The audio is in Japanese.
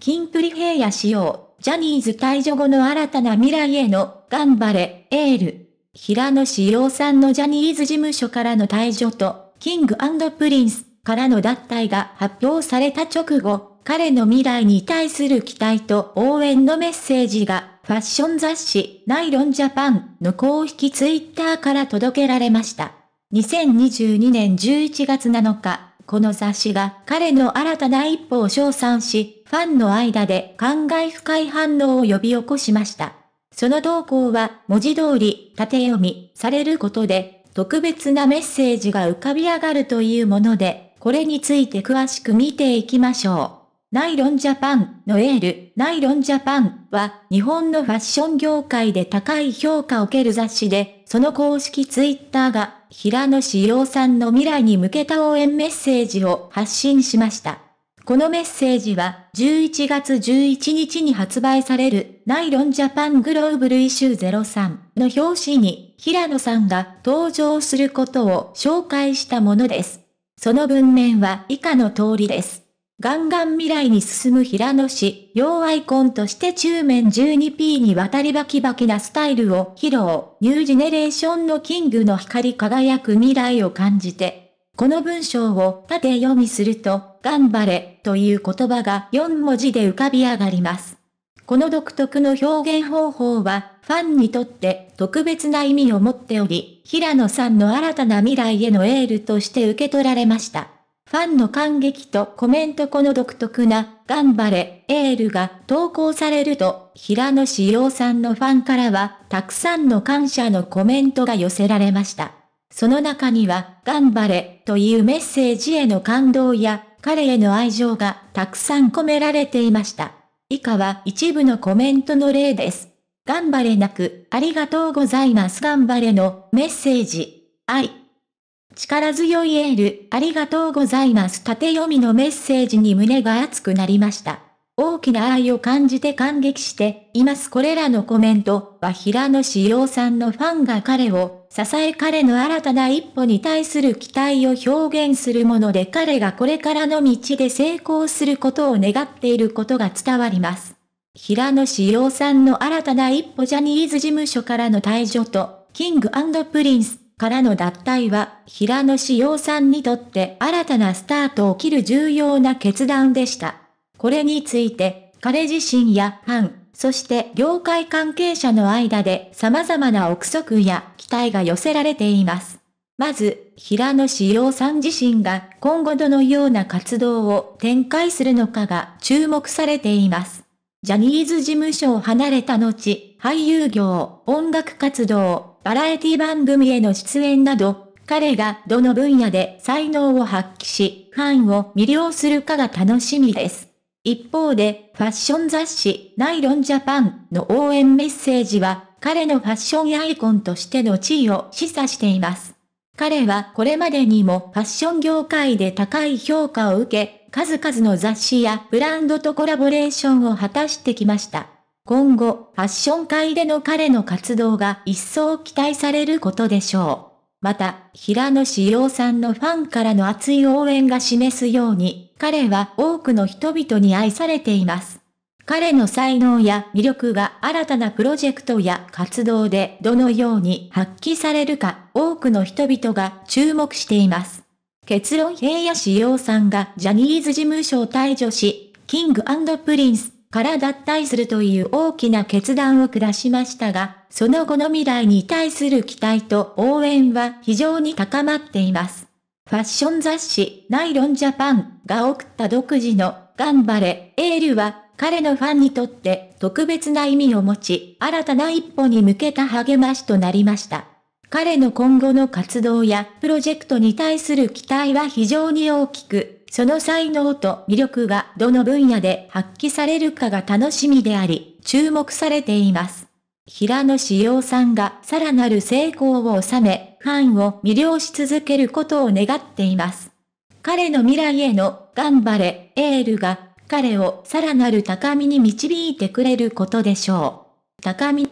キンプリ平野仕様、ジャニーズ退場後の新たな未来への、頑張れ、エール。平野仕様さんのジャニーズ事務所からの退場と、キングプリンスからの脱退が発表された直後、彼の未来に対する期待と応援のメッセージが、ファッション雑誌、ナイロンジャパンの公式ツイッターから届けられました。2022年11月7日、この雑誌が彼の新たな一歩を称賛し、ファンの間で感慨深い反応を呼び起こしました。その動向は文字通り縦読みされることで特別なメッセージが浮かび上がるというもので、これについて詳しく見ていきましょう。ナイロンジャパンのエール、ナイロンジャパンは日本のファッション業界で高い評価を受ける雑誌で、その公式ツイッターが平野志陽さんの未来に向けた応援メッセージを発信しました。このメッセージは11月11日に発売されるナイロンジャパングローブルイシュー03の表紙に平野さんが登場することを紹介したものです。その文面は以下の通りです。ガンガン未来に進む平野氏、要アイコンとして中面 12P に渡りバキバキなスタイルを披露、ニュージェネレーションのキングの光り輝く未来を感じて、この文章を縦読みすると、頑張れという言葉が4文字で浮かび上がります。この独特の表現方法は、ファンにとって特別な意味を持っており、平野さんの新たな未来へのエールとして受け取られました。ファンの感激とコメントこの独特な、頑張れ、エールが投稿されると、平野志陽さんのファンからは、たくさんの感謝のコメントが寄せられました。その中には、頑張れ、というメッセージへの感動や、彼への愛情がたくさん込められていました。以下は一部のコメントの例です。頑張れなく、ありがとうございます。頑張れのメッセージ。愛。力強いエール、ありがとうございます。縦読みのメッセージに胸が熱くなりました。大きな愛を感じて感激しています。これらのコメントは平野志陽さんのファンが彼を支え彼の新たな一歩に対する期待を表現するもので彼がこれからの道で成功することを願っていることが伝わります。平野志陽さんの新たな一歩ジャニーズ事務所からの退場と、キングプリンスからの脱退は、平野志陽さんにとって新たなスタートを切る重要な決断でした。これについて、彼自身やファン、そして業界関係者の間で様々な憶測や期待が寄せられています。まず、平野志陽さん自身が今後どのような活動を展開するのかが注目されています。ジャニーズ事務所を離れた後、俳優業、音楽活動、バラエティ番組への出演など、彼がどの分野で才能を発揮し、ファンを魅了するかが楽しみです。一方で、ファッション雑誌、ナイロンジャパンの応援メッセージは、彼のファッションアイコンとしての地位を示唆しています。彼はこれまでにもファッション業界で高い評価を受け、数々の雑誌やブランドとコラボレーションを果たしてきました。今後、ファッション界での彼の活動が一層期待されることでしょう。また、平野志陽さんのファンからの熱い応援が示すように、彼は多くの人々に愛されています。彼の才能や魅力が新たなプロジェクトや活動でどのように発揮されるか多くの人々が注目しています。結論平野志陽さんがジャニーズ事務所を退場し、キングプリンスから脱退するという大きな決断を下しましたが、その後の未来に対する期待と応援は非常に高まっています。ファッション雑誌、ナイロンジャパンが送った独自の、頑張れ、エールは、彼のファンにとって特別な意味を持ち、新たな一歩に向けた励ましとなりました。彼の今後の活動やプロジェクトに対する期待は非常に大きく、その才能と魅力がどの分野で発揮されるかが楽しみであり、注目されています。平野志陽さんがさらなる成功を収め、ファンを魅了し続けることを願っています。彼の未来への頑張れ、エールが、彼をさらなる高みに導いてくれることでしょう。高み